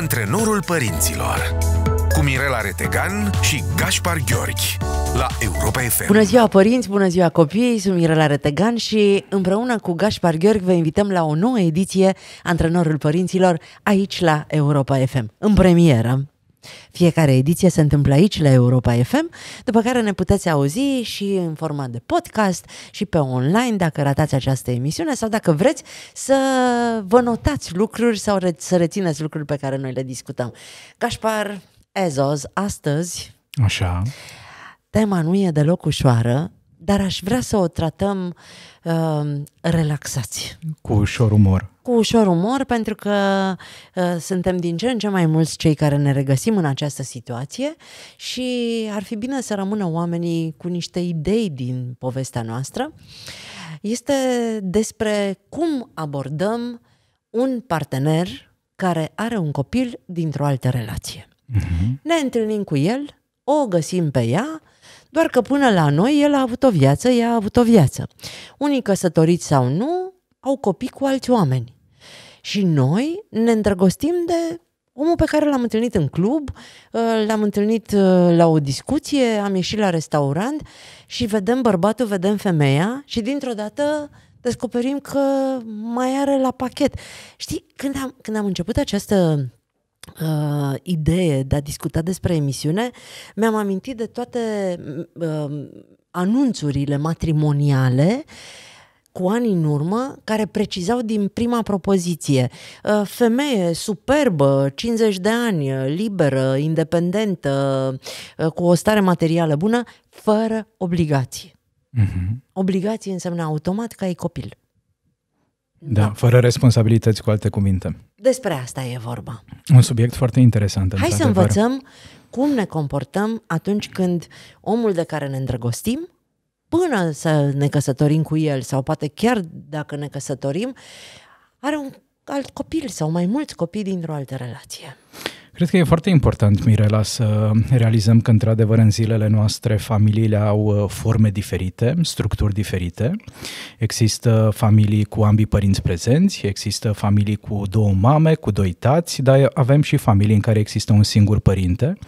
Antrenorul părinților cu Mirela Retegan și Gaspar Gheorghi la Europa FM. Bună ziua părinți, bună ziua copii, sunt Mirela Retegan și împreună cu Gaspar Gheorghi vă invităm la o nouă ediție Antrenorul Părinților aici la Europa FM, în premieră. Fiecare ediție se întâmplă aici, la Europa FM, după care ne puteți auzi și în format de podcast și pe online dacă ratați această emisiune sau dacă vreți să vă notați lucruri sau re- să rețineți lucruri pe care noi le discutăm. Gașpar, Ezos, astăzi... Așa... Tema nu e deloc ușoară, dar aș vrea să o tratăm uh, relaxați. Cu ușor umor. Cu ușor umor, pentru că uh, suntem din ce în ce mai mulți cei care ne regăsim în această situație și ar fi bine să rămână oamenii cu niște idei din povestea noastră. Este despre cum abordăm un partener care are un copil dintr-o altă relație. Mm-hmm. Ne întâlnim cu el, o găsim pe ea, doar că până la noi el a avut o viață, ea a avut o viață. Unii căsătoriți sau nu, au copii cu alți oameni. Și noi ne îndrăgostim de omul pe care l-am întâlnit în club, ă, l-am întâlnit ă, la o discuție, am ieșit la restaurant și vedem bărbatul, vedem femeia și dintr-o dată descoperim că mai are la pachet. Știi, când am, când am început această uh, idee de a discuta despre emisiune, mi-am amintit de toate uh, anunțurile matrimoniale cu ani în urmă, care precizau din prima propoziție uh, femeie superbă, 50 de ani, liberă, independentă, uh, cu o stare materială bună, fără obligații. Mm-hmm. Obligații înseamnă automat că ai copil. Da, da, fără responsabilități, cu alte cuvinte. Despre asta e vorba. Un subiect foarte interesant. Hai să învățăm cum ne comportăm atunci când omul de care ne îndrăgostim, până să ne căsătorim cu el, sau poate chiar dacă ne căsătorim, are un alt copil sau mai mulți copii dintr-o altă relație. Cred că e foarte important, Mirela, să realizăm că, într-adevăr, în zilele noastre, familiile au uh, forme diferite, structuri diferite. Există familii cu ambii părinți prezenți, există familii cu două mame, cu doi tați, dar avem și familii în care există un singur părinte.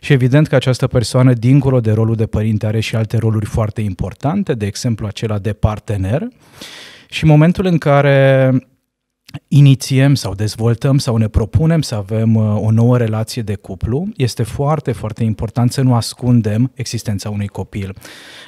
Și evident că această persoană, dincolo de rolul de părinte, are și alte roluri foarte importante, de exemplu acela de partener. Și momentul în care inițiem sau dezvoltăm sau ne propunem să avem uh, o nouă relație de cuplu, este foarte, foarte important să nu ascundem existența unui copil.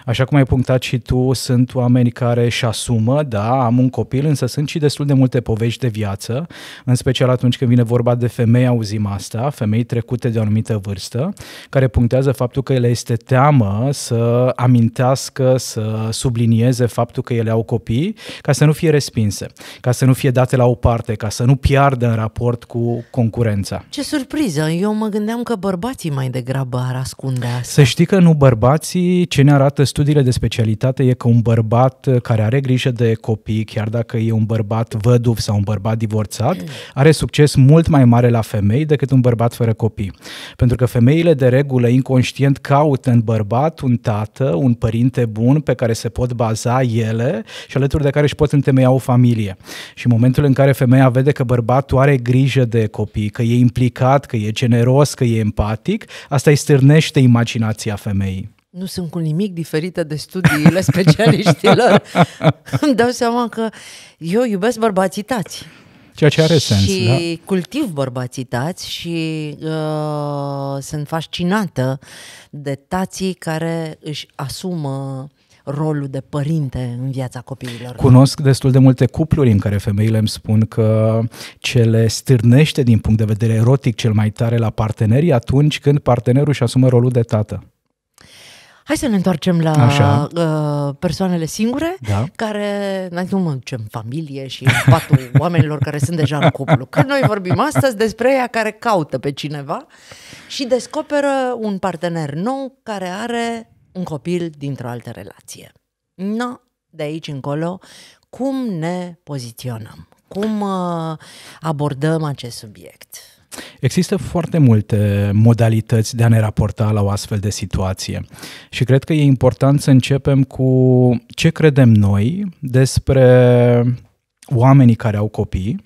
Așa cum ai punctat și tu, sunt oameni care își asumă, da, am un copil, însă sunt și destul de multe povești de viață, în special atunci când vine vorba de femei, auzim asta, femei trecute de o anumită vârstă, care punctează faptul că ele este teamă să amintească, să sublinieze faptul că ele au copii, ca să nu fie respinse, ca să nu fie date la o parte ca să nu piardă în raport cu concurența. Ce surpriză! Eu mă gândeam că bărbații mai degrabă ar ascunde asta. Să știi că nu bărbații, ce ne arată studiile de specialitate e că un bărbat care are grijă de copii, chiar dacă e un bărbat văduv sau un bărbat divorțat, are succes mult mai mare la femei decât un bărbat fără copii. Pentru că femeile de regulă inconștient caută în bărbat un tată, un părinte bun pe care se pot baza ele și alături de care își pot întemeia o familie. Și în momentul în care care femeia vede că bărbatul are grijă de copii, că e implicat, că e generos, că e empatic, asta îi stârnește imaginația femeii. Nu sunt cu nimic diferită de studiile specialiștilor. Îmi dau seama că eu iubesc bărbații tați. Ceea ce are sens, Și da. cultiv bărbații tați și uh, sunt fascinată de tații care își asumă rolul de părinte în viața copiilor? Cunosc destul de multe cupluri în care femeile îmi spun că ce le stârnește din punct de vedere erotic cel mai tare la partenerii atunci când partenerul își asumă rolul de tată. Hai să ne întoarcem la Uh, persoanele singure, da. care nu mă ducem familie și în patul oamenilor care sunt deja în cuplu. Că noi vorbim astăzi despre ea care caută pe cineva și descoperă un partener nou care are un copil dintr-o altă relație. No, de aici încolo, cum ne poziționăm? Cum uh, abordăm acest subiect? Există foarte multe modalități de a ne raporta la o astfel de situație și cred că e important să începem cu ce credem noi despre oamenii care au copii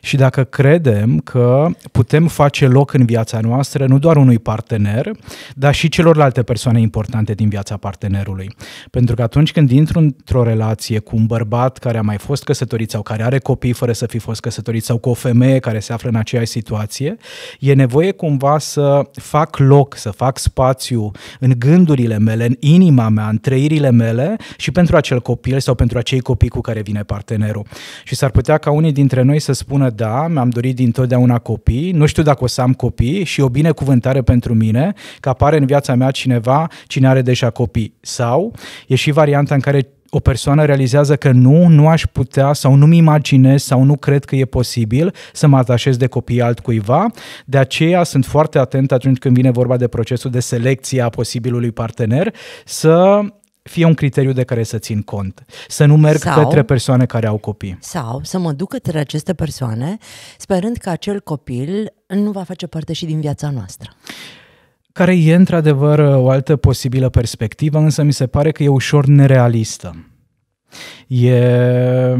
și dacă credem că putem face loc în viața noastră nu doar unui partener, dar și celorlalte persoane importante din viața partenerului. Pentru că atunci când intru într-o relație cu un bărbat care a mai fost căsătorit sau care are copii fără să fi fost căsătorit sau cu o femeie care se află în aceeași situație, e nevoie cumva să fac loc, să fac spațiu în gândurile mele, în inima mea, în trăirile mele și pentru acel copil sau pentru acei copii cu care vine partenerul. Și s-ar putea ca unii dintre noi să spună da, mi-am dorit dintotdeauna copii, nu știu dacă o să am copii și o binecuvântare pentru mine că apare în viața mea cineva cine are deja copii. Sau e și varianta în care o persoană realizează că nu, nu aș putea sau nu-mi imaginez sau nu cred că e posibil să mă atașez de copii altcuiva. De aceea sunt foarte atent atunci când vine vorba de procesul de selecție a posibilului partener să fie un criteriu de care să țin cont. Să nu merg sau, către persoane care au copii. Sau să mă duc către aceste persoane sperând că acel copil nu va face parte și din viața noastră care e într-adevăr o altă posibilă perspectivă, însă mi se pare că e ușor nerealistă. E,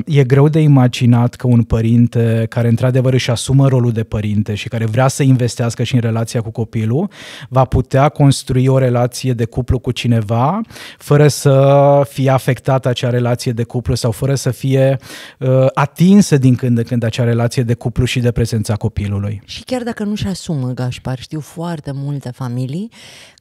e greu de imaginat că un părinte care într-adevăr își asumă rolul de părinte și care vrea să investească și în relația cu copilul, va putea construi o relație de cuplu cu cineva fără să fie afectată acea relație de cuplu sau fără să fie uh, atinsă din când în când acea relație de cuplu și de prezența copilului. Și chiar dacă nu-și asumă, Gașpar, știu foarte multe familii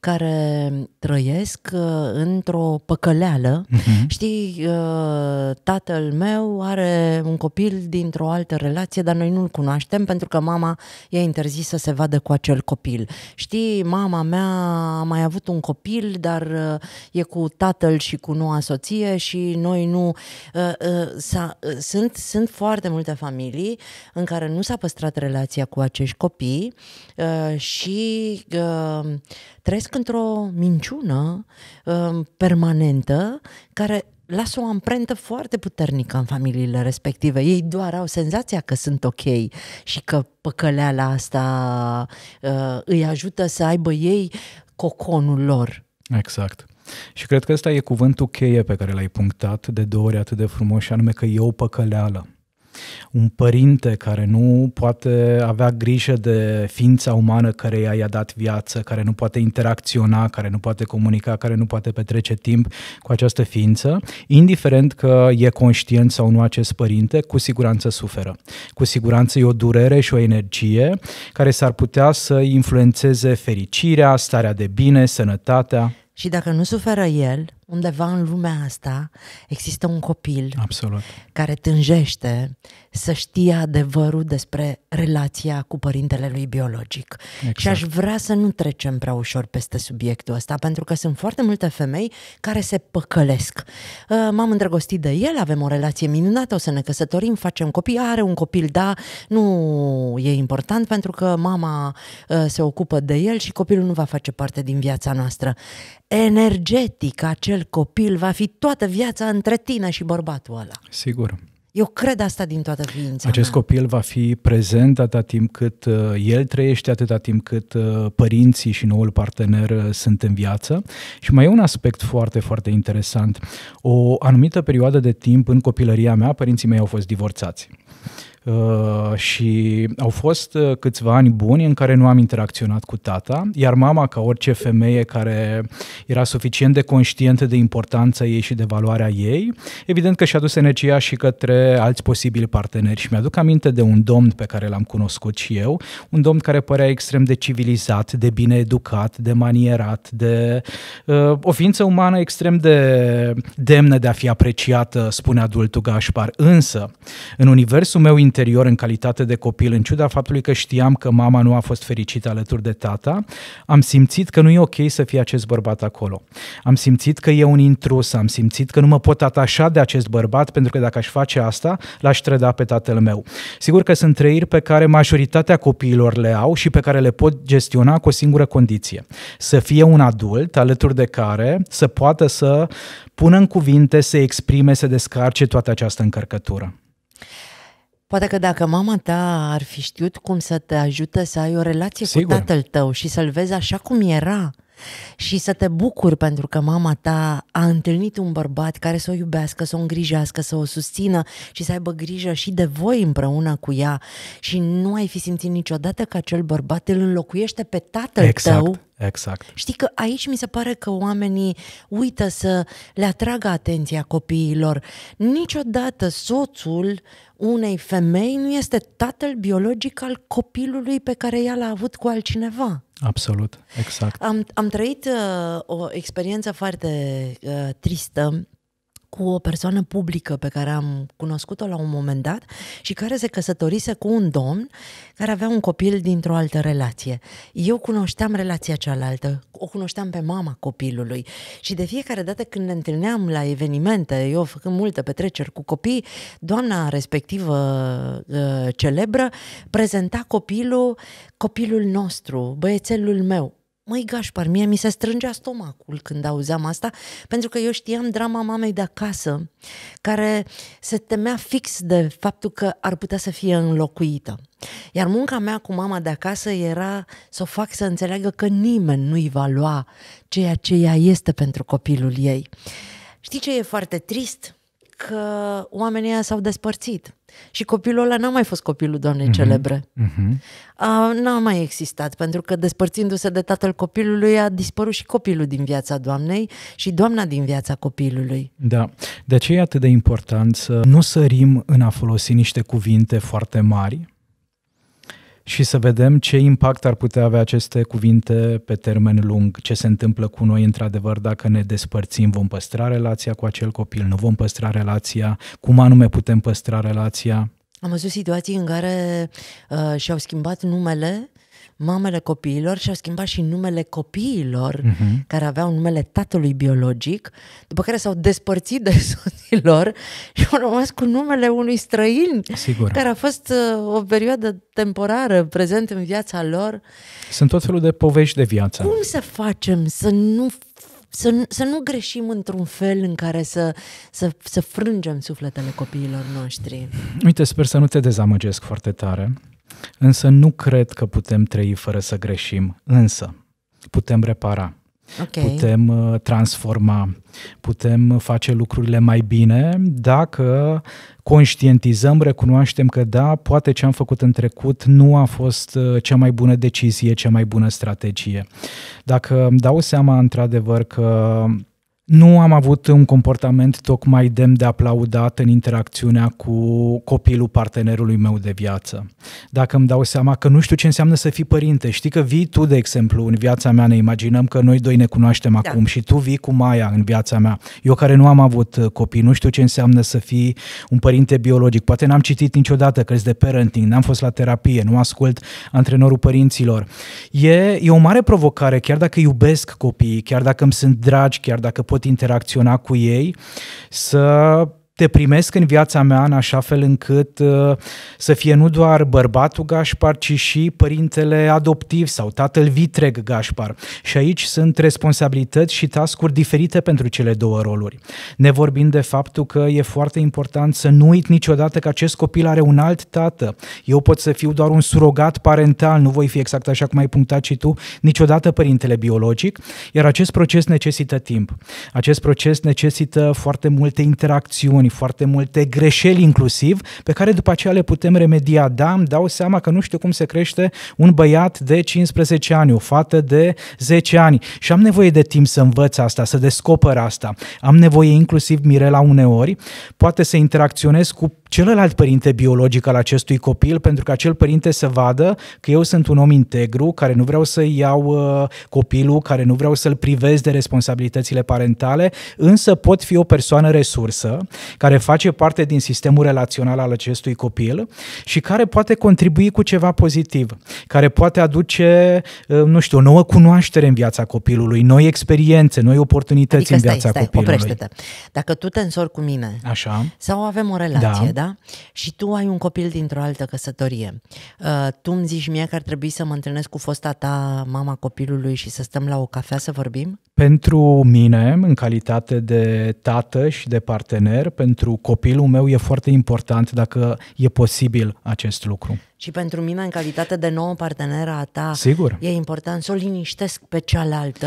care trăiesc uh, într-o păcăleală, uh-huh. știi... Uh, tatăl meu are un copil dintr-o altă relație, dar noi nu-l cunoaștem pentru că mama i-a interzis să se vadă cu acel copil. Știi, mama mea a mai avut un copil, dar uh, e cu tatăl și cu noua soție și noi nu... Uh, uh, sunt, sunt foarte multe familii în care nu s-a păstrat relația cu acești copii și trăiesc într-o minciună permanentă care lasă o amprentă foarte puternică în familiile respective. Ei doar au senzația că sunt ok și că păcăleala asta uh, îi ajută să aibă ei coconul lor. Exact. Și cred că ăsta e cuvântul cheie pe care l-ai punctat de două ori atât de frumos și anume că e o păcăleală un părinte care nu poate avea grijă de ființa umană care i-a dat viață, care nu poate interacționa, care nu poate comunica, care nu poate petrece timp cu această ființă, indiferent că e conștient sau nu acest părinte, cu siguranță suferă. Cu siguranță e o durere și o energie care s-ar putea să influențeze fericirea, starea de bine, sănătatea. Și dacă nu suferă el, undeva în lumea asta există un copil Absolut. care tânjește să știe adevărul despre relația cu părintele lui biologic. Exact. Și aș vrea să nu trecem prea ușor peste subiectul ăsta, pentru că sunt foarte multe femei care se păcălesc. Uh, m-am îndrăgostit de el, avem o relație minunată, o să ne căsătorim, facem copii, are un copil, da, nu e important pentru că mama uh, se ocupă de el și copilul nu va face parte din viața noastră. Energetic, acel acel copil va fi toată viața între tine și bărbatul ăla. Sigur. Eu cred asta din toată ființa Acest mea. copil va fi prezent atâta timp cât uh, el trăiește, atâta timp cât uh, părinții și noul partener uh, sunt în viață. Și mai e un aspect foarte, foarte interesant. O anumită perioadă de timp în copilăria mea, părinții mei au fost divorțați. Uh, și au fost uh, câțiva ani buni în care nu am interacționat cu tata, iar mama, ca orice femeie care era suficient de conștientă de importanța ei și de valoarea ei, evident că și-a dus energia și către alți posibili parteneri. Și mi-aduc aminte de un domn pe care l-am cunoscut și eu, un domn care părea extrem de civilizat, de bine educat, de manierat, de uh, o ființă umană extrem de demnă de a fi apreciată, spune adultul Gașpar. Însă, în universul meu interior în calitate de copil, în ciuda faptului că știam că mama nu a fost fericită alături de tata, am simțit că nu e ok să fie acest bărbat acolo. Am simțit că e un intrus, am simțit că nu mă pot atașa de acest bărbat pentru că dacă aș face asta, l-aș trăda pe tatăl meu. Sigur că sunt trăiri pe care majoritatea copiilor le au și pe care le pot gestiona cu o singură condiție. Să fie un adult alături de care să poată să pună în cuvinte, să exprime, să descarce toată această încărcătură. Poate că dacă mama ta ar fi știut cum să te ajută să ai o relație Sigur. cu tatăl tău și să-l vezi așa cum era și să te bucuri pentru că mama ta a întâlnit un bărbat care să o iubească, să o îngrijească, să o susțină și să aibă grijă și de voi împreună cu ea și nu ai fi simțit niciodată că acel bărbat îl înlocuiește pe tatăl exact. tău Exact. Știi că aici mi se pare că oamenii uită să le atragă atenția copiilor. Niciodată soțul unei femei nu este tatăl biologic al copilului pe care ea l-a avut cu altcineva. Absolut, exact. Am, am trăit uh, o experiență foarte uh, tristă cu o persoană publică pe care am cunoscut-o la un moment dat și care se căsătorise cu un domn care avea un copil dintr-o altă relație. Eu cunoșteam relația cealaltă, o cunoșteam pe mama copilului și de fiecare dată când ne întâlneam la evenimente, eu făcând multe petreceri cu copii, doamna respectivă uh, celebră prezenta copilul, copilul nostru, băiețelul meu, măi Gașpar, mie mi se strângea stomacul când auzeam asta, pentru că eu știam drama mamei de acasă, care se temea fix de faptul că ar putea să fie înlocuită. Iar munca mea cu mama de acasă era să o fac să înțeleagă că nimeni nu-i va lua ceea ce ea este pentru copilul ei. Știi ce e foarte trist? că oamenii s-au despărțit. Și copilul ăla n-a mai fost copilul doamnei mm-hmm. celebre. Mm-hmm. Uh, n-a mai existat, pentru că despărțindu-se de tatăl copilului a dispărut și copilul din viața doamnei și doamna din viața copilului. Da, de aceea e atât de important să nu sărim în a folosi niște cuvinte foarte mari, și să vedem ce impact ar putea avea aceste cuvinte pe termen lung, ce se întâmplă cu noi într-adevăr dacă ne despărțim, vom păstra relația cu acel copil, nu vom păstra relația, cum anume putem păstra relația. Am văzut situații în care uh, și-au schimbat numele mamele copiilor și au schimbat și numele copiilor uh-huh. care aveau numele tatălui biologic, după care s-au despărțit de soților și au rămas cu numele unui străin Sigur. care a fost uh, o perioadă temporară prezent în viața lor. Sunt tot felul de povești de viață. Cum să facem să nu să, să nu greșim într-un fel în care să, să, să frângem sufletele copiilor noștri. Uite, sper să nu te dezamăgesc foarte tare. Însă nu cred că putem trăi fără să greșim, însă putem repara. Okay. Putem uh, transforma, putem face lucrurile mai bine dacă conștientizăm, recunoaștem că da, poate ce am făcut în trecut nu a fost uh, cea mai bună decizie, cea mai bună strategie. Dacă îmi dau seama într-adevăr că nu am avut un comportament tocmai demn de aplaudat în interacțiunea cu copilul partenerului meu de viață. Dacă îmi dau seama că nu știu ce înseamnă să fii părinte, știi că vii tu, de exemplu, în viața mea, ne imaginăm că noi doi ne cunoaștem da. acum și tu vii cu Maia în viața mea. Eu care nu am avut uh, copii, nu știu ce înseamnă să fii un părinte biologic. Poate n-am citit niciodată cărți de parenting, n-am fost la terapie, nu ascult antrenorul părinților. E, e o mare provocare, chiar dacă iubesc copiii, chiar dacă îmi sunt dragi, chiar dacă pot pot interacționa cu ei, să te primesc în viața mea în așa fel încât uh, să fie nu doar bărbatul Gașpar, ci și părintele adoptiv sau tatăl vitreg Gașpar. Și aici sunt responsabilități și tascuri diferite pentru cele două roluri. Ne vorbim de faptul că e foarte important să nu uit niciodată că acest copil are un alt tată. Eu pot să fiu doar un surogat parental, nu voi fi exact așa cum ai punctat și tu, niciodată părintele biologic, iar acest proces necesită timp. Acest proces necesită foarte multe interacțiuni unii foarte multe greșeli inclusiv, pe care după aceea le putem remedia. Da, îmi dau seama că nu știu cum se crește un băiat de 15 ani, o fată de 10 ani și am nevoie de timp să învăț asta, să descoper asta. Am nevoie inclusiv Mirela uneori, poate să interacționez cu celălalt părinte biologic al acestui copil, pentru că acel părinte să vadă că eu sunt un om integru, care nu vreau să iau uh, copilul, care nu vreau să-l privez de responsabilitățile parentale, însă pot fi o persoană resursă care face parte din sistemul relațional al acestui copil și care poate contribui cu ceva pozitiv, care poate aduce, uh, nu știu, o nouă cunoaștere în viața copilului, noi experiențe, noi oportunități adică, în viața stai, stai, copilului. Oprește-te. Dacă tu te însori cu mine Așa. sau avem o relație, da. da? da? Și tu ai un copil dintr-o altă căsătorie. Uh, tu îmi zici mie că ar trebui să mă întâlnesc cu fosta ta, mama copilului și să stăm la o cafea să vorbim? Pentru mine, în calitate de tată și de partener, pentru copilul meu e foarte important dacă e posibil acest lucru. Și pentru mine, în calitate de nouă parteneră a ta, Sigur. e important să o liniștesc pe cealaltă.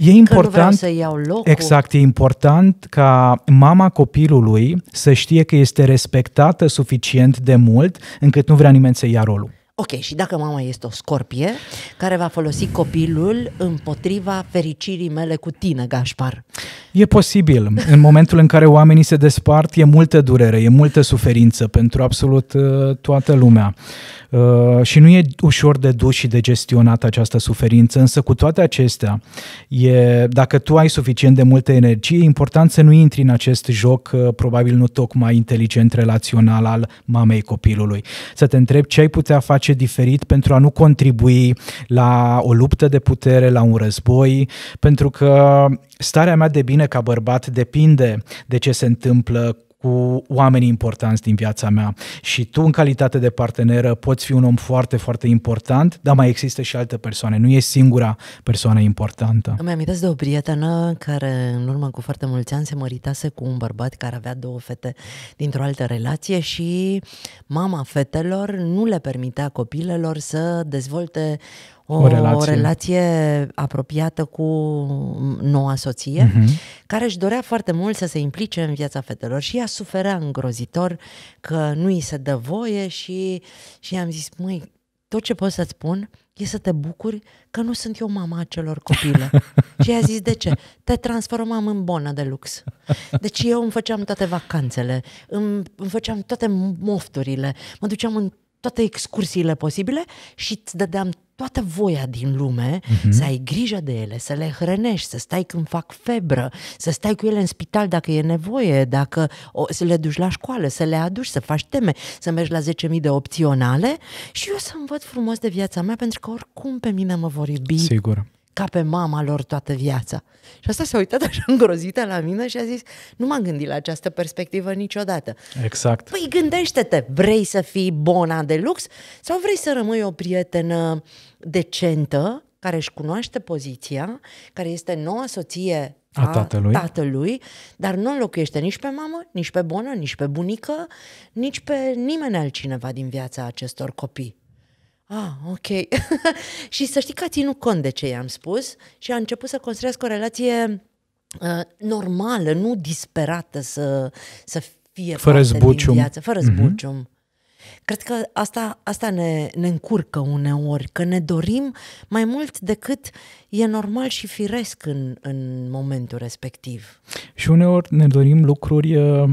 E important, să iau locul. Exact, e important ca mama copilului să știe că este respectată suficient de mult încât nu vrea nimeni să ia rolul. Ok, și dacă mama este o scorpie care va folosi copilul împotriva fericirii mele cu tine, Gașpar? E posibil. În momentul în care oamenii se despart, e multă durere, e multă suferință pentru absolut uh, toată lumea. Uh, și nu e ușor de dus și de gestionat această suferință, însă cu toate acestea, e, dacă tu ai suficient de multă energie, e important să nu intri în acest joc, uh, probabil nu tocmai inteligent relațional al mamei copilului. Să te întreb ce ai putea face face diferit pentru a nu contribui la o luptă de putere, la un război, pentru că starea mea de bine ca bărbat depinde de ce se întâmplă cu oamenii importanți din viața mea și tu în calitate de parteneră poți fi un om foarte, foarte important, dar mai există și alte persoane, nu e singura persoană importantă. Îmi amintesc de o prietenă care în urmă cu foarte mulți ani se măritase cu un bărbat care avea două fete dintr-o altă relație și mama fetelor nu le permitea copilelor să dezvolte o, o relație. O relație apropiată cu noua soție, mm-hmm. care își dorea foarte mult să se implice în viața fetelor și ea suferea îngrozitor că nu îi se dă voie și, și am zis, măi, tot ce pot să-ți spun e să te bucuri că nu sunt eu mama acelor copile. și i-a zis, de ce? Te transformam în bonă de lux. Deci eu îmi făceam toate vacanțele, îmi, îmi făceam toate mofturile, mă duceam în toate excursiile posibile și îți dădeam toată voia din lume, uh-huh. să ai grijă de ele, să le hrănești, să stai când fac febră, să stai cu ele în spital dacă e nevoie, dacă o, să le duci la școală, să le aduci, să faci teme, să mergi la 10.000 de opționale și eu să învăț frumos de viața mea pentru că oricum pe mine mă vor iubi. Sigur ca pe mama lor toată viața. Și asta s-a uitat așa îngrozită la mine și a zis, nu m-am gândit la această perspectivă niciodată. Exact. Păi gândește-te, vrei să fii bona de lux sau vrei să rămâi o prietenă decentă, care își cunoaște poziția, care este noua soție a, a tatălui. tatălui, dar nu înlocuiește nici pe mamă, nici pe bonă, nici pe bunică, nici pe nimeni altcineva din viața acestor copii. Ah, ok. și să știi că a ținut cont de ce i-am spus și a început să construiască o relație uh, normală, nu disperată să, să fie fără zbucium. Viață, fără mhm. zbucium. Mm-hmm. Cred că asta, asta ne, ne încurcă uneori, că ne dorim mai mult decât e normal și firesc în, în momentul respectiv. Și uneori ne dorim lucruri uh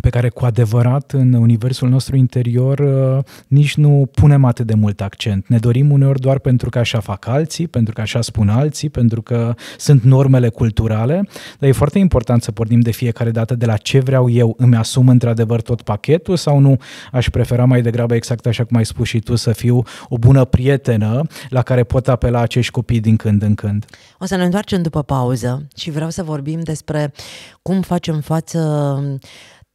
pe care cu adevărat în universul nostru interior uh, nici nu punem atât de mult accent. Ne dorim uneori doar pentru că așa fac alții, pentru că așa spun alții, pentru că sunt normele culturale, dar e foarte important să pornim de fiecare dată de la ce vreau eu, îmi asum într-adevăr tot pachetul sau nu aș prefera mai degrabă exact așa cum ai spus și tu să fiu o bună prietenă la care pot apela acești copii din când în când. O să ne întoarcem după pauză și vreau să vorbim despre cum facem față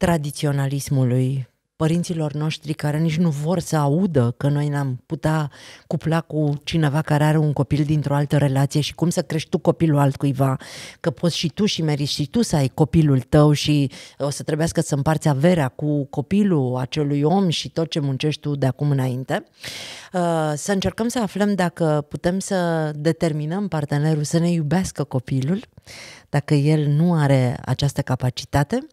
tradiționalismului părinților noștri care nici nu vor să audă că noi ne-am putea cupla cu cineva care are un copil dintr-o altă relație și cum să crești tu copilul altcuiva, că poți și tu și meriți și tu să ai copilul tău și uh, o să trebuiască să împarți averea cu copilul acelui om și tot ce muncești tu de acum înainte. Uh, să încercăm să aflăm dacă putem să determinăm partenerul să ne iubească copilul dacă el nu are această capacitate,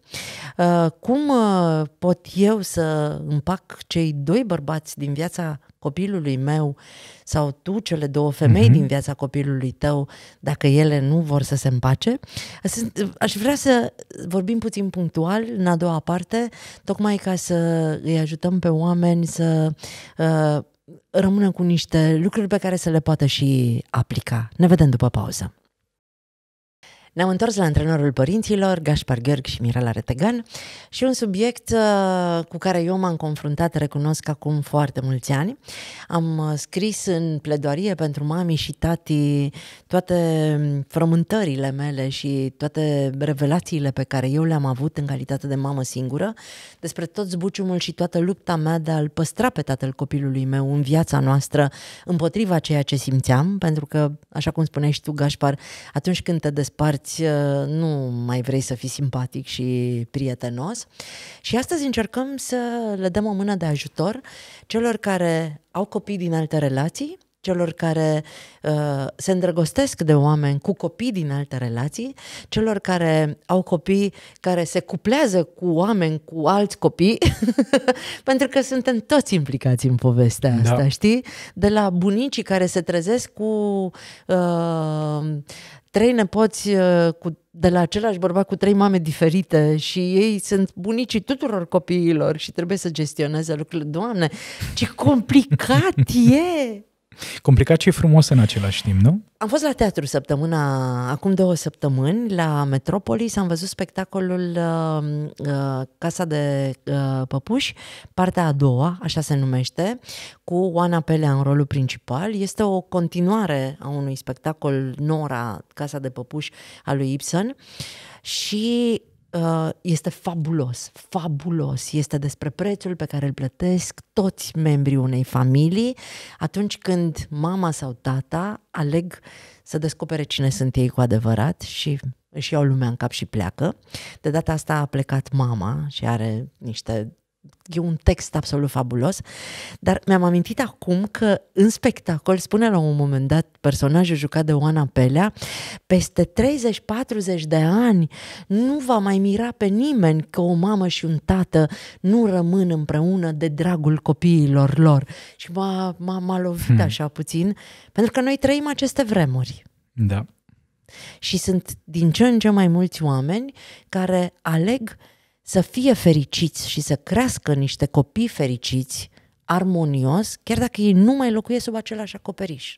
uh, cum uh, pot eu să împac cei doi bărbați din viața copilului meu sau tu, cele două femei mm-hmm. din viața copilului tău, dacă ele nu vor să se împace. Aș vrea să vorbim puțin punctual în a doua parte, tocmai ca să îi ajutăm pe oameni să uh, rămână cu niște lucruri pe care să le poată și aplica. Ne vedem după pauză. Ne-am întors la antrenorul părinților, Gaspar Gheorg și Mirela Retegan și un subiect uh, cu care eu m-am confruntat, recunosc, acum foarte mulți ani. Am uh, scris în pledoarie pentru mami și tati toate mm, frământările mele și toate revelațiile pe care eu le-am avut în calitate de mamă singură, despre tot zbuciumul și toată lupta mea de a-l păstra pe tatăl copilului meu în viața noastră împotriva ceea ce simțeam, pentru că, așa cum spuneai și tu, Gaspar, atunci când te desparți părți uh, nu mai vrei să fii simpatic și prietenos. Și astăzi încercăm să le dăm o mână de ajutor celor care au copii din alte relații, celor care uh, se îndrăgostesc de oameni cu copii din alte relații, celor care au copii care se cuplează cu oameni cu alți copii, pentru că suntem toți implicați în povestea da. asta, da. știi? De la bunicii care se trezesc cu uh, trei nepoți uh, cu de la același bărbat cu trei mame diferite și ei sunt bunicii tuturor copiilor și trebuie să gestioneze lucrurile. Doamne, ce complicat e! Complicat și frumos în același timp, nu? Am fost la teatru săptămâna, acum două săptămâni, la Metropolis, am văzut spectacolul uh, uh, Casa de uh, Păpuși, partea a doua, așa se numește, cu Oana Pelea în rolul principal. Este o continuare a unui spectacol Nora, Casa de Păpuși, a lui Ibsen. Și Uh, este fabulos, fabulos. Este despre prețul pe care îl plătesc toți membrii unei familii atunci când mama sau tata aleg să descopere cine sunt ei cu adevărat și își iau lumea în cap și pleacă. De data asta a plecat mama și are niște e un text absolut fabulos, dar mi-am amintit acum că în spectacol spune la un moment dat personajul jucat de Oana Pelea, peste 30-40 de ani nu va mai mira pe nimeni că o mamă și un tată nu rămân împreună de dragul copiilor lor. Și m-a, m-a, lovit hmm. așa puțin, pentru că noi trăim aceste vremuri. Da. Și sunt din ce în ce mai mulți oameni care aleg să fie fericiți și să crească niște copii fericiți, armonios, chiar dacă ei nu mai locuiesc sub același acoperiș.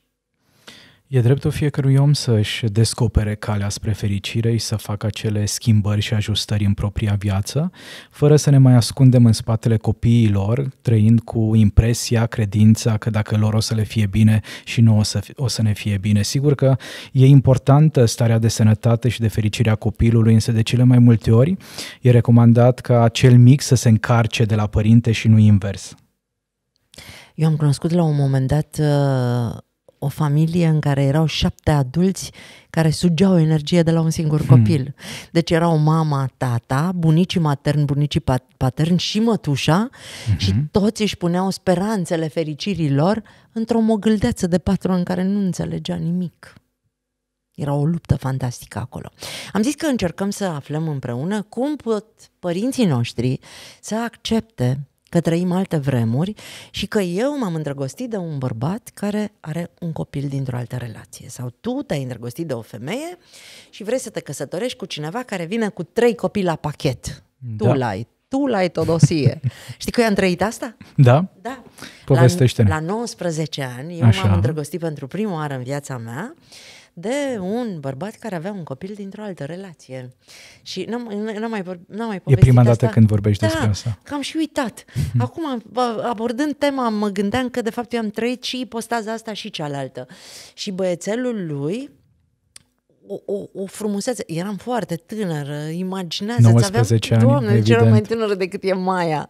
E dreptul fiecărui om să-și descopere calea spre fericire și să facă acele schimbări și ajustări în propria viață, fără să ne mai ascundem în spatele copiilor, trăind cu impresia, credința că dacă lor o să le fie bine și nu o să, o să ne fie bine. Sigur că e importantă starea de sănătate și de fericire a copilului, însă de cele mai multe ori e recomandat ca cel mic să se încarce de la părinte și nu invers. Eu am cunoscut la un moment dat uh o familie în care erau șapte adulți care sugeau energie de la un singur hmm. copil. Hmm. Deci erau mama, tata, bunicii materni, bunicii paterni și mătușa hmm și mhm. toți își puneau speranțele fericirii lor într-o mogâldeață de patru în care nu înțelegea nimic. Era o luptă fantastică acolo. Am zis că încercăm să aflăm împreună cum pot părinții noștri să accepte că trăim alte vremuri și că eu m-am îndrăgostit de un bărbat care are un copil dintr-o altă relație. Sau tu te-ai îndrăgostit de o femeie și vrei să te căsătorești cu cineva care vine cu trei copii la pachet. Da. Tu l-ai, tu ai la dosie. Știi că eu am trăit asta? Da. Da. Povestește-ne. La, la 19 ani, eu Așa. m-am îndrăgostit pentru prima oară în viața mea de un bărbat care avea un copil dintr-o altă relație. Și n-am, n-am mai, n-am mai E prima dată asta. când vorbești da, despre asta. că am și uitat. Mhm. Acum, abordând tema, mă gândeam că de fapt eu am trăit și postaza asta și cealaltă. Și băiețelul lui, o, o, o frumusețe. Eram foarte tânără, imaginează-ți, aveam, ani, doamne, evident. eram mai tânără decât e Maia.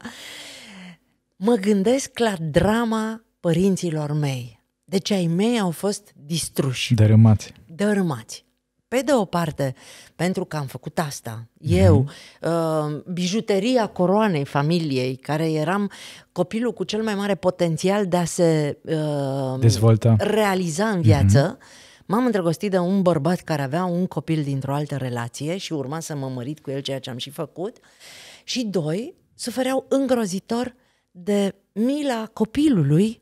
Mă gândesc la drama părinților mei. Deci ai mei au fost distruși. Dărâmați. Dărâmați. Pe de o parte, pentru că am făcut asta, eu, mm-hmm. uh, bijuteria coroanei familiei, care eram copilul cu cel mai mare potențial de a se uh, Dezvolta. realiza în viață, mm-hmm. m-am îndrăgostit de un bărbat care avea un copil dintr-o altă relație și urma să mă mărit cu el ceea ce am și făcut. Și doi, sufereau îngrozitor de mila copilului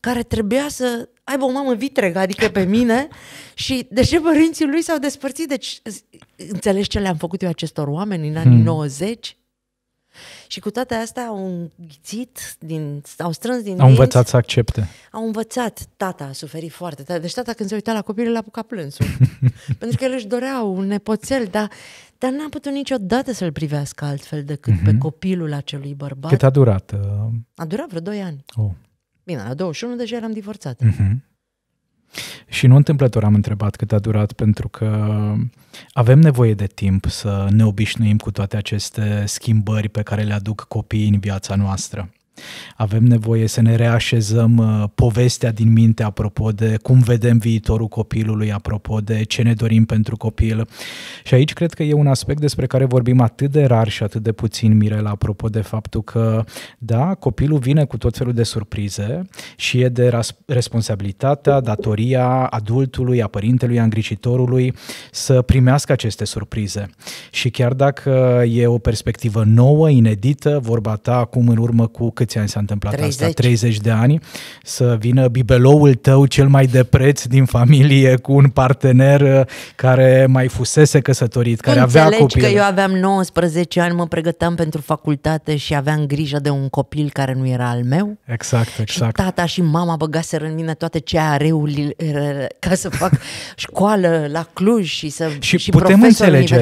care trebuia să aibă o mamă vitregă, adică pe mine, și de ce părinții lui s-au despărțit. Deci, înțelegi ce le-am făcut eu acestor oameni în anii hmm. 90? Și cu toate astea au înghițit, din, au strâns din Au dinți, învățat să accepte. Au învățat. Tata a suferit foarte tare. Deci tata când se uita la copil, l-a apucat plânsul. Pentru că el își dorea un nepoțel, dar, dar n-a putut niciodată să-l privească altfel decât mm-hmm. pe mhm. copilul acelui bărbat. Cât a durat? Uh... A durat vreo 2 ani. Oh. Bine, la 21 deja eram divorțată. Mm-hmm. Și nu întâmplător am întrebat cât a durat, pentru că avem nevoie de timp să ne obișnuim cu toate aceste schimbări pe care le aduc copiii în viața noastră. Avem nevoie să ne reașezăm uh, povestea din minte apropo de cum vedem viitorul copilului, apropo de ce ne dorim pentru copil. Și aici cred că e un aspect despre care vorbim atât de rar și atât de puțin, Mirela, apropo de faptul că, da, copilul vine cu tot felul de surprize și e de responsabilitatea, datoria adultului, a părintelui, a îngrijitorului să primească aceste surprize. Și chiar dacă e o perspectivă nouă, inedită, vorba ta acum în urmă cu cât câți ani s-a întâmplat 30. asta, 30 de ani, să vină bibeloul tău cel mai de preț din familie cu un partener uh, care mai fusese căsătorit, care Înțelegi avea copil. că eu aveam 19 ani, mă pregăteam pentru facultate și aveam grijă de un copil care nu era al meu. Exact, exact. Și tata și mama băgaseră în mine toate ce ceareurile uh, ca să fac școală la Cluj și să și, și putem înțelege,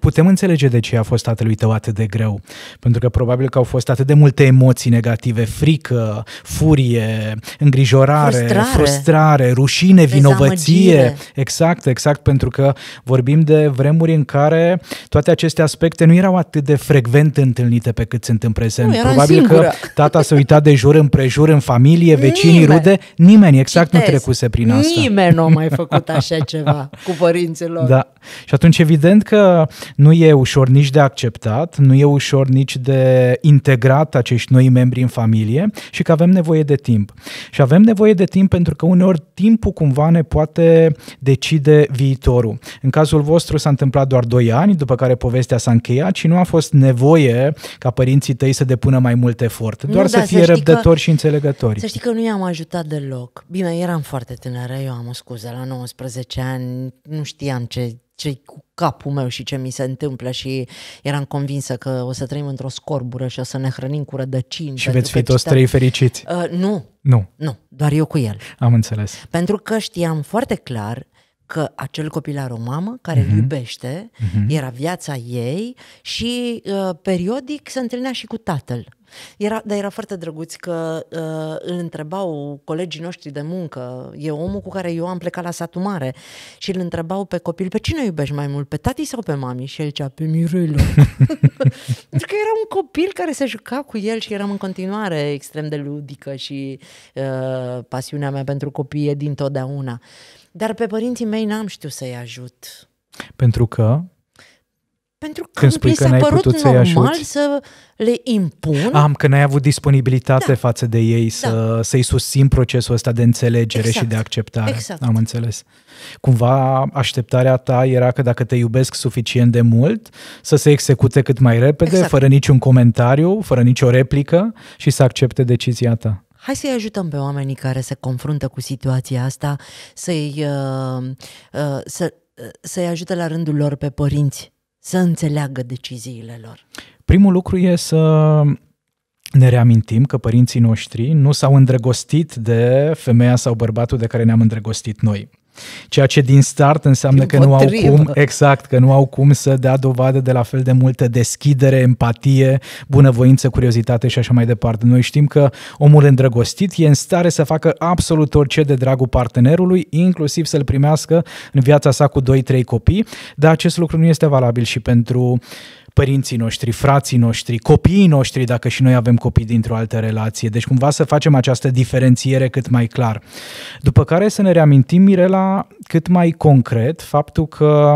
Putem înțelege de ce a fost tatălui tău atât de greu, pentru că probabil că au fost atât de multe emoții negative negative, frică, furie, îngrijorare, frustrare, frustrare rușine, vinovăție. Exact, exact, pentru că vorbim de vremuri în care toate aceste aspecte nu erau atât de frecvent întâlnite pe cât sunt în prezent. Nu, Probabil singură. că tata se uita de jur împrejur, în familie, vecinii, nimeni. rude, nimeni exact Citez. nu trecuse prin asta. Nimeni nu a mai făcut așa ceva cu părinților. Da. Și atunci evident că nu e ușor nici de acceptat, nu e ușor nici de integrat acești noi membri prin în familie și că avem nevoie de timp. Și avem nevoie de timp pentru că uneori timpul cumva ne poate decide viitorul. În cazul vostru s-a întâmplat doar 2 ani, după care povestea s-a încheiat și nu a fost nevoie ca părinții tăi să depună mai mult efort, doar nu, da, să da, fie să răbdători că, și înțelegători. Să știi că nu i-am ajutat deloc. Bine, eram foarte tânără, eu am o scuză, la 19 ani nu știam ce ce cu capul meu și ce mi se întâmplă și eram convinsă că o să trăim într-o scorbură și o să ne hrănim cu rădăcini. Și veți fi toți citam... trei fericiți. Uh, nu. Nu. Nu, doar eu cu el. Am înțeles. Pentru că știam foarte clar că acel copil are o mamă care uh-huh. îl mhm. iubește, uh-huh. era viața ei și uh, periodic se întâlnea și cu tatăl. Era, dar era foarte drăguț că uh, îl întrebau colegii noștri de muncă, e omul cu care eu am plecat la satul mare, și îl întrebau pe copil, pe cine iubești mai mult, pe tati sau pe mami? Și el zicea, pe Mirela. pentru că era un copil care se juca cu el și eram în continuare extrem de ludică și uh, pasiunea mea pentru copii e dintotdeauna. Dar pe părinții mei n-am știut să-i ajut. Pentru că? Pentru că Când spui că n-ai părut putut normal să, să le impun. Am, că n-ai avut disponibilitate da. față de ei să, da. să-i susțin procesul ăsta de înțelegere exact. și de exact. acceptare. Exact. Am înțeles. Cumva așteptarea ta era că dacă te iubesc suficient de mult, să se execute cât mai repede, exact. fără niciun comentariu, fără nicio replică și să accepte decizia ta. Hai să-i ajutăm pe oamenii care se confruntă cu situația asta să-i, uh, uh, să, uh, să-i ajute la rândul lor pe părinți să înțeleagă deciziile lor? Primul lucru e să ne reamintim că părinții noștri nu s-au îndrăgostit de femeia sau bărbatul de care ne-am îndrăgostit noi. Ceea ce din start înseamnă că nu au cum, exact, că nu au cum să dea dovadă de la fel de multă deschidere, empatie, bunăvoință, curiozitate și așa mai departe. Noi știm că omul îndrăgostit e în stare să facă absolut orice de dragul partenerului, inclusiv să-l primească în viața sa cu 2-3 copii, dar acest lucru nu este valabil și pentru uh, părinții noștri, frații noștri, copiii noștri, dacă și noi avem copii dintr-o altă relație. Deci cumva să facem această diferențiere cât mai clar. După care să ne reamintim, Mirela, cât mai concret faptul că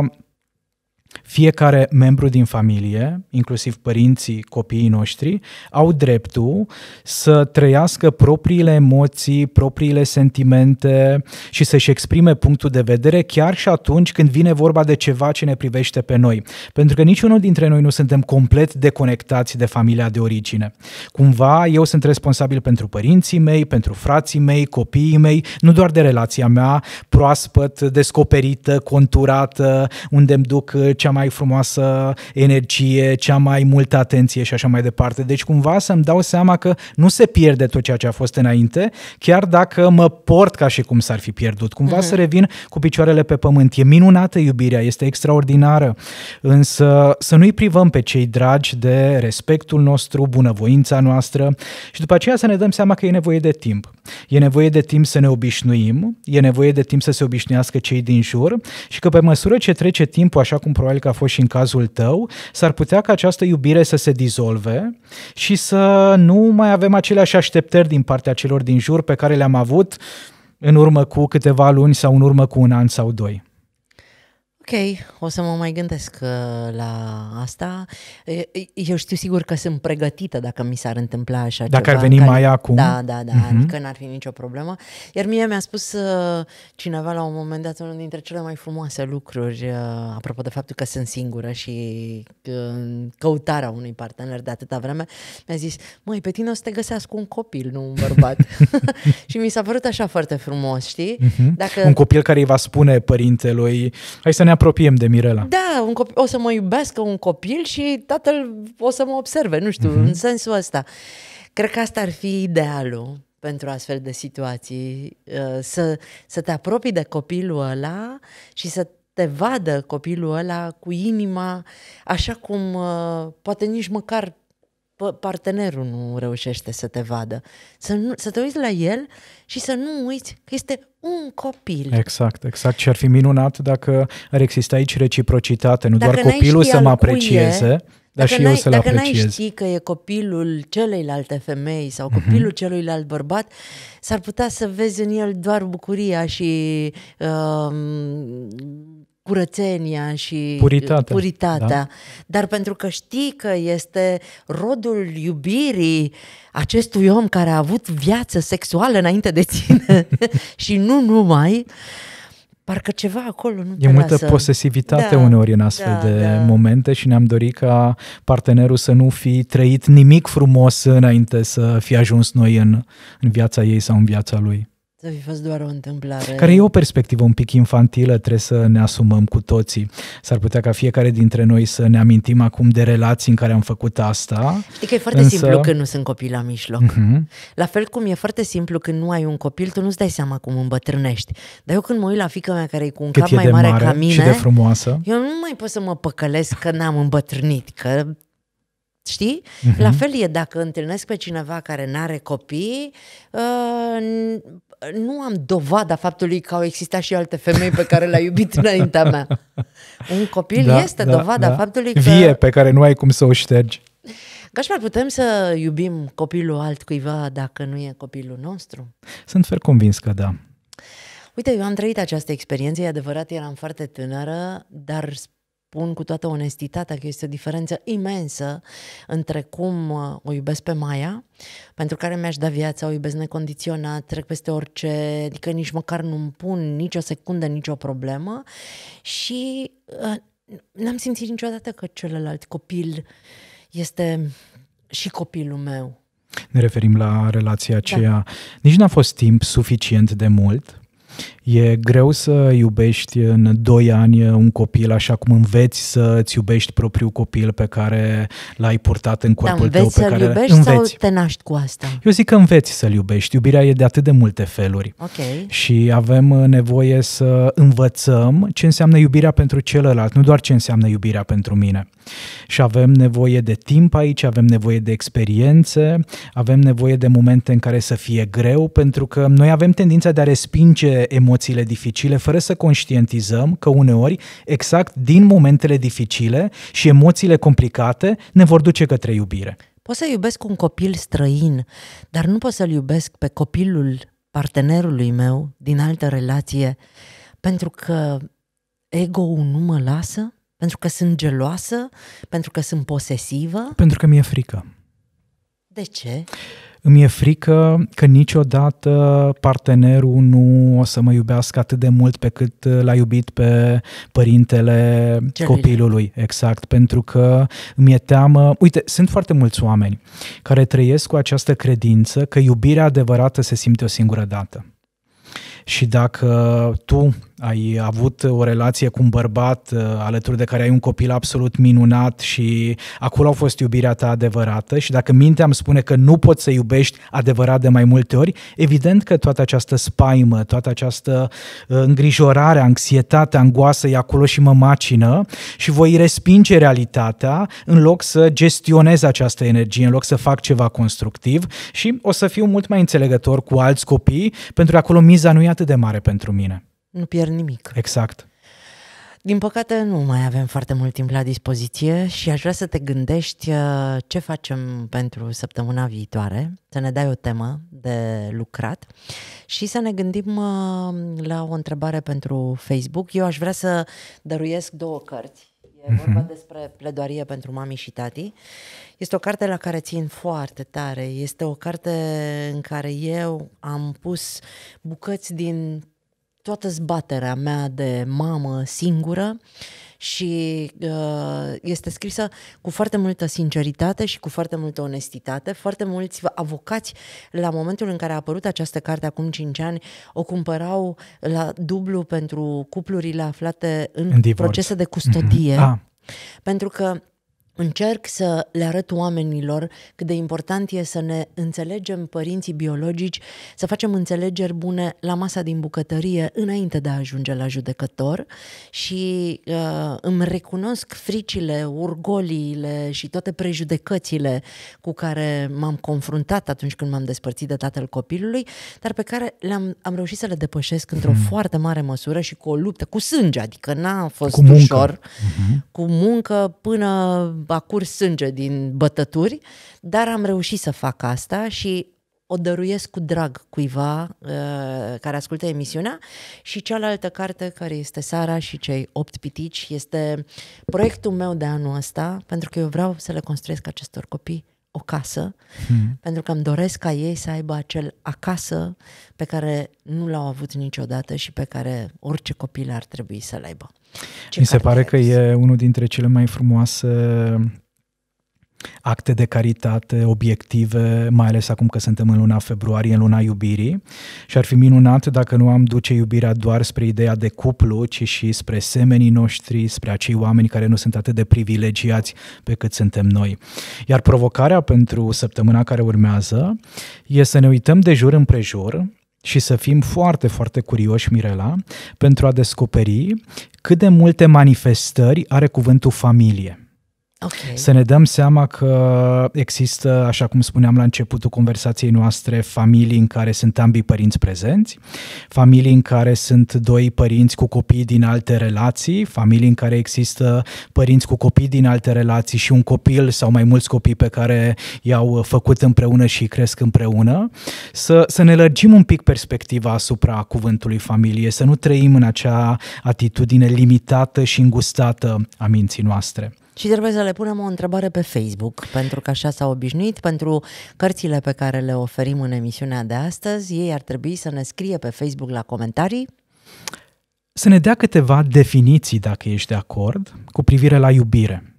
fiecare membru din familie, inclusiv părinții, copiii noștri, au dreptul să trăiască propriile emoții, propriile sentimente și să-și exprime punctul de vedere chiar și atunci când vine vorba de ceva ce ne privește pe noi. Pentru că niciunul dintre noi nu suntem complet deconectați de familia de origine. Cumva eu sunt responsabil pentru părinții mei, pentru frații mei, copiii mei, nu doar de relația mea proaspăt, descoperită, conturată, unde îmi duc cea mai mai frumoasă energie, cea mai multă atenție și așa mai departe. Deci cumva să-mi dau seama că nu se pierde tot ceea ce a fost înainte, chiar dacă mă port ca și cum s-ar fi pierdut. Cumva uh-huh. să revin cu picioarele pe pământ. E minunată iubirea, este extraordinară, însă să nu-i privăm pe cei dragi de respectul nostru, bunăvoința noastră și după aceea să ne dăm seama că e nevoie de timp. E nevoie de timp să ne obișnuim, e nevoie de timp să se obișnuiască cei din jur și că pe măsură ce trece timpul, așa cum probabil că a fost și în cazul tău, s-ar putea ca această iubire să se dizolve și să nu mai avem aceleași așteptări din partea celor din jur pe care le-am avut în urmă cu câteva luni sau în urmă cu un an sau doi. Ok, o să mă mai gândesc uh, la asta. Eu știu sigur că sunt pregătită dacă mi s-ar întâmpla așa dacă ceva. Dacă ar veni mai acum. Da, da, da, uh-huh. adică n-ar fi nicio problemă. Iar mie mi-a spus uh, cineva la un moment dat unul dintre cele mai frumoase lucruri, uh, apropo de faptul că sunt singură și căutarea unui partener de atâta vreme, mi-a zis, măi, pe tine o să te găsească un copil, nu un bărbat. și mi s-a părut așa foarte frumos, știi? Uh-huh. Dacă... Un copil care îi va spune părintelui, hai să ne ne apropiem de Mirela. Da, un copil, o să mă iubească un copil și tatăl o să mă observe, nu știu, uh-huh. în mhm. sensul ăsta. Cred că asta ar fi idealul pentru astfel de situații, uh, să, să te apropii de copilul ăla și să te vadă copilul ăla cu inima, așa cum uh, poate nici măcar partenerul nu reușește să te vadă. Să, nu, să te uiți la el și să nu uiți că este un copil. Exact, exact. Și ar fi minunat dacă ar exista aici reciprocitate, nu dacă doar copilul să mă aprecieze. E, dar și eu să-l Dacă apreciez. n-ai ști că e copilul celeilalte femei sau mhm. copilul mm-hmm. celuilalt bărbat, s-ar putea să vezi în el doar bucuria și uh, curățenia și uh, puritatea, puritatea da? dar pentru că știi că este rodul iubirii acestui om care a avut viață sexuală înainte de tine și nu numai, parcă ceva acolo nu E multă lasă. posesivitate da, uneori în astfel da, de da. momente și ne-am dorit ca partenerul să nu fi trăit nimic frumos înainte să fi ajuns noi în, în viața ei sau în viața lui. Să fi fost doar o întâmplare. Care e o perspectivă un pic infantilă, trebuie să ne asumăm cu toții. S-ar putea ca fiecare dintre noi să ne amintim acum de relații în care am făcut asta. Știi că e foarte însă... simplu când nu sunt copii la mijloc. Uh-huh. La fel cum e foarte simplu când nu ai un copil, tu nu-ți dai seama cum îmbătrânești. Dar eu când mă uit la fica mea care e cu un Cât cap mai mare, mare ca mine, și de frumoasă. eu nu mai pot să mă păcălesc că n-am îmbătrânit, că Știi? Uh-huh. La fel e dacă întâlnesc pe cineva care n-are copii, uh, nu am dovada faptului că au existat și alte femei pe care le-a iubit înaintea mea. Un copil da, este da, dovada da. faptului că... Vie pe care nu ai cum să o ștergi. Gașpar, putem să iubim copilul altcuiva dacă nu e copilul nostru? Sunt fer convins că da. Uite, eu am trăit această experiență, e adevărat, eram foarte tânără, dar spun cu toată onestitatea că este o diferență imensă între cum uh, o iubesc pe Maia, pentru care mi-aș da viața, o iubesc necondiționat, trec peste orice, adică nici măcar nu-mi pun nicio secundă, nicio problemă și uh, n-am simțit niciodată că celălalt copil este și copilul meu. Ne referim la relația da. aceea. Da. Nici n-a fost timp suficient de mult E greu să iubești în 2 ani un copil așa cum înveți să-ți iubești propriul copil pe care l-ai purtat în corpul da, tău. Pe să-l iubești înveți. sau te naști cu asta? Eu zic că înveți să-l iubești. Iubirea e de atât de multe feluri. Okay. Și avem uh, nevoie să învățăm ce înseamnă iubirea pentru celălalt, nu doar ce înseamnă iubirea pentru mine. Și avem nevoie de timp aici, avem nevoie de experiențe, avem nevoie de momente în care să fie greu, pentru că noi avem tendința de a respinge emoțiile dificile fără să conștientizăm că uneori, exact din momentele dificile și emoțiile complicate, ne vor duce către iubire. Pot să iubesc un copil străin, dar nu pot să-l iubesc pe copilul partenerului meu din altă relație pentru că ego-ul nu mă lasă, pentru că sunt geloasă, pentru că sunt posesivă. Pentru că mi-e frică. De ce? Îmi e frică că niciodată partenerul nu o să mă iubească atât de mult pe cât l-a iubit pe părintele Ceril. copilului. Exact, pentru că îmi e teamă... Uite, sunt foarte mulți oameni care trăiesc cu această credință că iubirea adevărată se simte o singură dată. Și dacă tu ai avut o relație cu un bărbat uh, alături de care ai un copil absolut minunat și acolo a fost iubirea ta adevărată și dacă mintea îmi spune că nu poți să iubești adevărat de mai multe ori, evident că toată această spaimă, toată această uh, îngrijorare, anxietate, angoasă e acolo și mă macină și voi respinge realitatea în loc să gestionez această energie, în loc să fac ceva constructiv și o să fiu mult mai înțelegător cu alți copii pentru că acolo miza nu e atât de mare pentru mine nu pierd nimic. Exact. Din păcate nu mai avem foarte mult timp la dispoziție și aș vrea să te gândești uh, ce facem pentru săptămâna viitoare, să ne dai o temă de lucrat și să ne gândim uh, la o întrebare pentru Facebook. Eu aș vrea să dăruiesc două cărți. E mhm. vorba despre pledoarie pentru mami și tati. Este o carte la care țin foarte tare. Este o carte în care eu am pus bucăți din toată zbaterea mea de mamă singură și uh, este scrisă cu foarte multă sinceritate și cu foarte multă onestitate. Foarte mulți avocați, la momentul în care a apărut această carte acum 5 ani, o cumpărau la dublu pentru cuplurile aflate în, în procese de mhm. custodie. Mm-hmm. Ah. Pentru că Încerc să le arăt oamenilor cât de important e să ne înțelegem părinții biologici, să facem înțelegeri bune la masa din bucătărie înainte de a ajunge la judecător și uh, îmi recunosc fricile, urgoliile și toate prejudecățile cu care m-am confruntat atunci când m-am despărțit de tatăl copilului, dar pe care le-am am reușit să le depășesc într-o mhm. foarte mare măsură și cu o luptă, cu sânge, adică n-a fost cu ușor, mm-hmm. cu muncă până a curs sânge din bătături, dar am reușit să fac asta și o dăruiesc cu drag cuiva uh, care ascultă emisiunea și cealaltă carte care este Sara și cei opt pitici este proiectul meu de anul ăsta pentru că eu vreau să le construiesc acestor copii o casă, hmm. pentru că îmi doresc ca ei să aibă acel acasă pe care nu l-au avut niciodată și pe care orice copil ar trebui să-l aibă. Ce Mi se pare că e unul dintre cele mai frumoase acte de caritate obiective, mai ales acum că suntem în luna februarie, în luna iubirii și ar fi minunat dacă nu am duce iubirea doar spre ideea de cuplu, ci și spre semenii noștri, spre acei oameni care nu sunt atât de privilegiați pe cât suntem noi. Iar provocarea pentru săptămâna care urmează e să ne uităm de jur împrejur, și să fim foarte, foarte curioși, Mirela, pentru a descoperi cât de multe manifestări are cuvântul familie. Okay. Să ne dăm seama că există, așa cum spuneam la începutul conversației noastre, familii în care sunt ambii părinți prezenți, familii în care sunt doi părinți cu copii din alte relații, familii în care există părinți cu copii din alte relații și un copil sau mai mulți copii pe care i-au făcut împreună și cresc împreună, să, să ne lărgim un pic perspectiva asupra cuvântului familie, să nu trăim în acea atitudine limitată și îngustată a minții noastre. Și trebuie să le punem o întrebare pe Facebook, pentru că așa s-au obișnuit, pentru cărțile pe care le oferim în emisiunea de astăzi, ei ar trebui să ne scrie pe Facebook la comentarii. Să ne dea câteva definiții, dacă ești de acord, cu privire la iubire.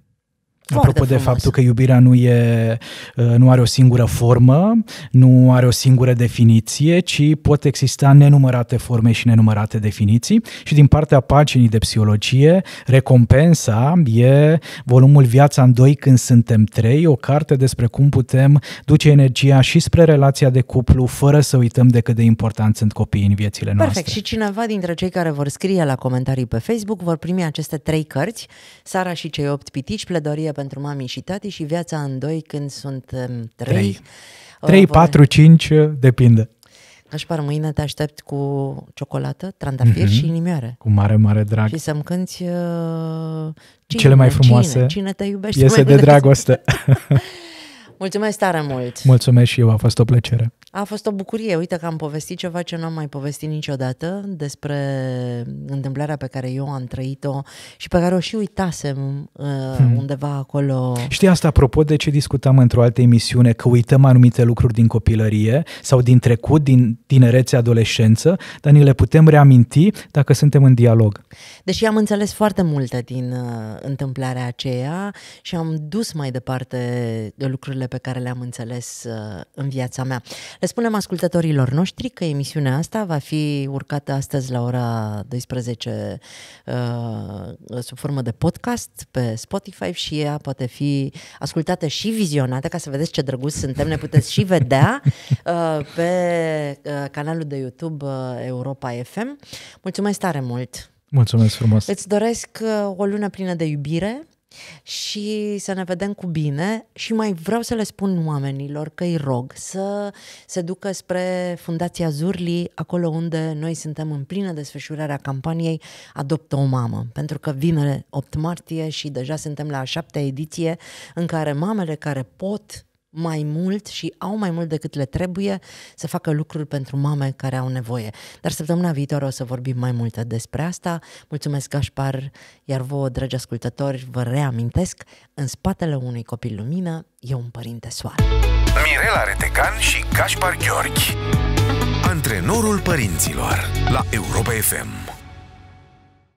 Foarte Apropo frumos. de faptul că iubirea nu, e, uh, nu are o singură formă, nu are o singură definiție, ci pot exista nenumărate forme și nenumărate definiții și din partea paginii de psihologie, recompensa e volumul Viața în doi când suntem trei, o carte despre cum putem duce energia și spre relația de cuplu fără să uităm de cât de important sunt copiii în viețile noastre. Perfect. Și cineva dintre cei care vor scrie la comentarii pe Facebook vor primi aceste trei cărți, Sara și cei opt pitici, pledoarie pentru mami și tati și viața în doi când sunt um, trei. Trei, patru, cinci, uh, depinde. Gașpar, mâine te aștept cu ciocolată, trandafir mm-hmm. și inimioare. Cu mare, mare drag. Și să-mi cânti uh, cine, cele mai frumoase. Cine, cine te iubește? Iese de dragoste. Mulțumesc tare mult! Mulțumesc și eu, a fost o plăcere. A fost o bucurie. Uite că am povestit ceva ce nu am mai povestit niciodată despre întâmplarea pe care eu am trăit-o și pe care o și uitasem uh, hmm. undeva acolo. Știi asta, apropo de ce discutam într-o altă emisiune, că uităm anumite lucruri din copilărie sau din trecut, din tinerețe, adolescență, dar ni le putem reaminti dacă suntem în dialog. Deși am înțeles foarte multe din uh, întâmplarea aceea și am dus mai departe lucrurile lucrurile pe care le-am înțeles uh, în viața mea. Le spunem ascultătorilor noștri că emisiunea asta va fi urcată astăzi la ora 12 uh, sub formă de podcast pe Spotify și ea poate fi ascultată și vizionată, ca să vedeți ce drăguți suntem, ne puteți și vedea uh, pe canalul de YouTube Europa FM. Mulțumesc tare mult! Mulțumesc frumos! Îți doresc o lună plină de iubire, și să ne vedem cu bine și mai vreau să le spun oamenilor că îi rog să se ducă spre Fundația Zurli, acolo unde noi suntem în plină desfășurare a campaniei Adoptă o mamă, pentru că vine 8 martie și deja suntem la a șaptea ediție în care mamele care pot mai mult și au mai mult decât le trebuie să facă lucruri pentru mame care au nevoie. Dar săptămâna viitoare o să vorbim mai multe despre asta. Mulțumesc, Gașpar, iar vouă, dragi ascultători, vă reamintesc, în spatele unui copil lumină e un părinte soare. Mirela Retecan și Gașpar Gheorghi Antrenorul părinților la Europa FM